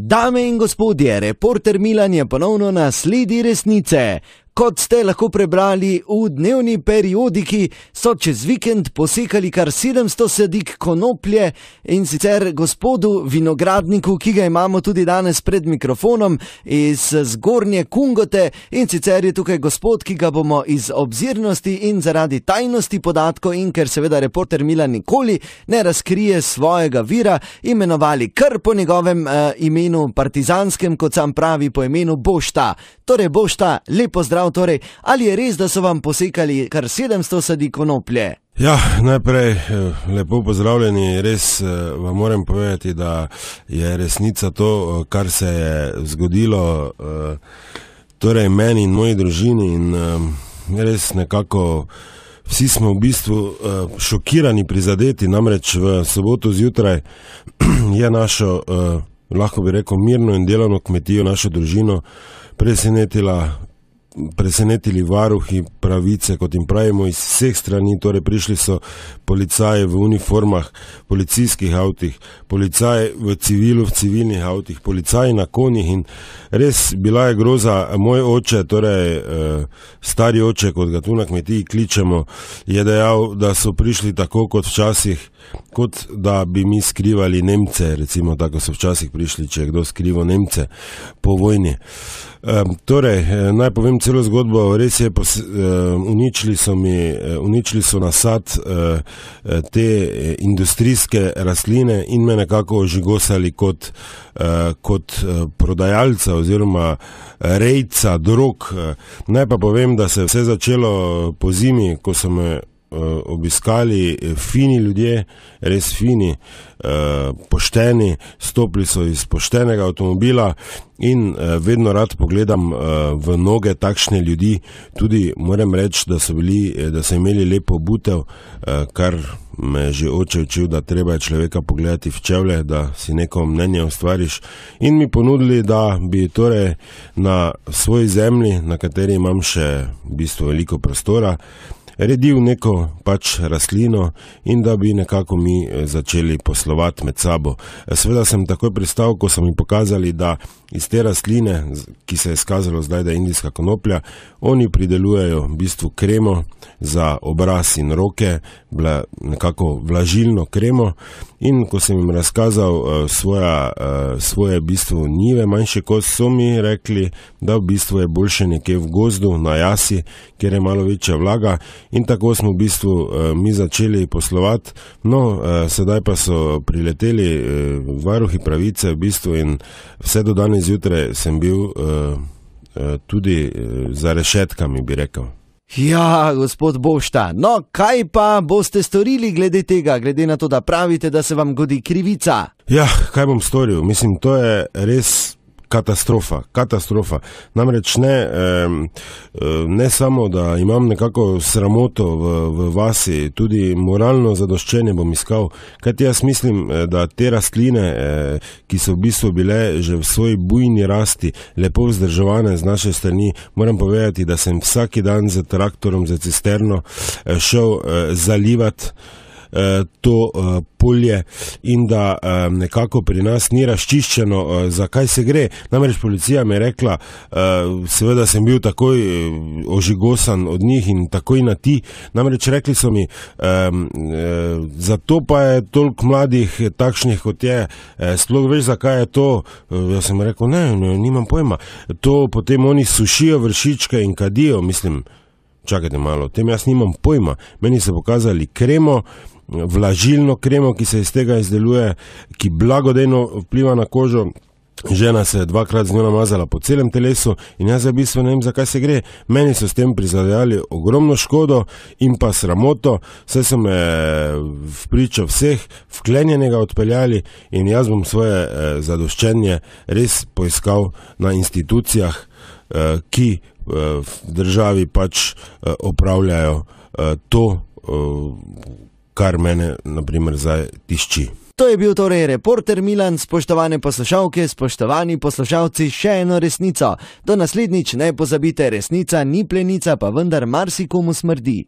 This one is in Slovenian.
Dame in gospodje, reporter Milan je ponovno na sledi resnice. Kot ste lahko prebrali v dnevni periodiki, so čez vikend posekali kar 700 sedik konoplje in sicer gospodu vinogradniku, ki ga imamo tudi danes pred mikrofonom iz zgornje Kungote in sicer je tukaj gospod, ki ga bomo iz obzirnosti in zaradi tajnosti podatkov in ker seveda reporter Mila nikoli ne razkrije svojega vira, imenovali kar po njegovem eh, imenu, partizanskem, kot sam pravi po imenu Bošta. Torej, Bošta, lepo zdrav vprašal, torej, ali je res, da so vam posekali kar 700 sadik konoplje. Ja, najprej eh, lepo pozdravljeni. Res eh, vam moram povedati, da je resnica to, eh, kar se je zgodilo torej meni in moji družini. In res nekako vsi smo v bistvu šokirani, prizadeti. Namreč v soboto zjutraj je našo, lahko bi rekel, mirno in delovno kmetijo, našo družino presenetila presenetili varuhi pravice, kot jim pravimo, iz vseh strani. Torej, prišli so policaji v uniformah, policijskih avtih, policaji v civilu, v civilnih avtih, policaji na konjih in res bila je groza. Moj oče, torej eh, stari oče, kot ga tu na kmetiji kličemo, je dejal, da so prišli tako kot včasih, kot da bi mi skrivali Nemce, recimo tako so včasih prišli, če je kdo skrivo Nemce po vojni. Uh, torej, eh, naj povem celo zgodbo. Res je, pos, uh, uničili, so mi, uh, uničili so nasad uh, eh, te industrijske rastline in me nekako ožigosali kot, uh, kot uh, prodajalca oziroma rejca drog. Uh, naj pa povem, da se je vse začelo po zimi, ko so me Eh, obiskali eh, fini ljudje, res fini, eh, pošteni, stopili so iz poštenega avtomobila in vedno rad pogledam v noge takšne ljudi, tudi moram reči, da so, bili, da so imeli lepo butev, kar me je že oče učil, da treba je človeka pogledati v čevlje, da si neko mnenje ustvariš in mi ponudili, da bi torej na svoji zemlji, na kateri imam še v bistvu veliko prostora, redil neko pač rastlino in da bi nekako mi eh, začeli poslovati med sabo. Eh, Sveda sem takoj pristal, ko so mi pokazali, da iz te rastline, ki se je skazalo zdaj, da je indijska konoplja, oni pridelujejo v bistvu kremo za obraz in roke, bila, nekako vlažilno kremo in ko sem jim razkazal eh, svoja, svoje v bistvu njive, manjše kot so mi rekli, da v bistvu je boljše nekje v gozdu, na jasi, kjer je malo večja vlaga, In tako smo v bistvu eh, mi začeli poslovati, no, eh, sedaj pa so prileteli eh, varuhi pravice, v bistvu, in vse do danes zjutraj sem bil tudi za rešetkami, bi rekel. Ja, gospod Bošta, no, kaj pa boste storili glede tega, glede na to, da pravite, da se vam godi krivica? Ja, kaj bom storil? Mislim, to je res katastrofa, katastrofa. Namreč ne, ne samo, da imam nekako sramoto v, v vasi, tudi moralno zadoščenje bom iskal, kajti jaz mislim, eh, da te rastline, eh, ki so v bistvu bile že v svoji bujni rasti, lepo vzdrževane z naše strani, moram povedati, da sem vsak dan z traktorom, z cisterno eh, šel zalivati. Eh, to eh, polje in da eh, nekako pri nas ni razčiščeno, zakaj se gre. Namreč policija mi je rekla, seveda sem bil takoj ožigosan od njih in takoj na ti. Namreč rekli so mi, ehm, zato pa je toliko mladih takšnih kot je, sploh veš, zakaj je to. Jaz sem rekel, ne, ne, nimam pojma. To potem oni sušijo vršičke in kadijo, mislim. Čakajte malo, o tem jaz nimam pojma. Meni so pokazali kremo, vlažilno kremo, ki se iz tega izdeluje, ki blagodejno vpliva na kožo. Žena se je dvakrat z njo namazala po celem telesu in jaz za bistvo ne vem, zakaj se gre. Meni so s tem prizadeli ogromno škodo in pa sramoto, saj so me v pričo vseh vklenjenega odpeljali in jaz bom svoje eh, zadoščenje res poiskal na institucijah, eh, ki eh, v državi pač eh, opravljajo eh, to. Eh, kar mene, na primer, zdaj tišči. To je bil torej reporter Milan, spoštovane poslušalke, spoštovani poslušalci, še eno resnico. Do naslednjič ne pozabite, resnica ni plenica, pa vendar marsikomu smrdi.